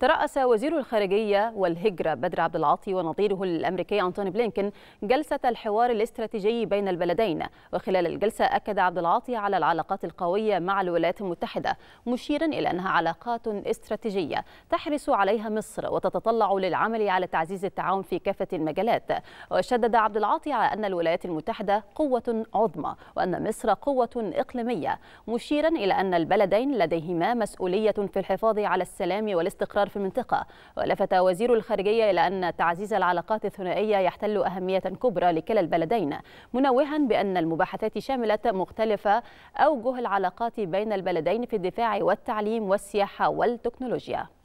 ترأس وزير الخارجية والهجرة بدر عبد العاطي ونظيره الأمريكي أنتوني بلينكن جلسة الحوار الاستراتيجي بين البلدين وخلال الجلسة أكد عبد العاطي على العلاقات القوية مع الولايات المتحدة مشيرا إلى أنها علاقات استراتيجية تحرص عليها مصر وتتطلع للعمل على تعزيز التعاون في كافة المجالات وشدد عبد العاطي على أن الولايات المتحدة قوة عظمى وأن مصر قوة إقليمية مشيرا إلى أن البلدين لديهما مسؤولية في الحفاظ على السلام والاستقرار في المنطقة ولفت وزير الخارجية إلى أن تعزيز العلاقات الثنائية يحتل أهمية كبرى لكلا البلدين منوها بأن المباحثات شملت مختلف أوجه العلاقات بين البلدين في الدفاع والتعليم والسياحة والتكنولوجيا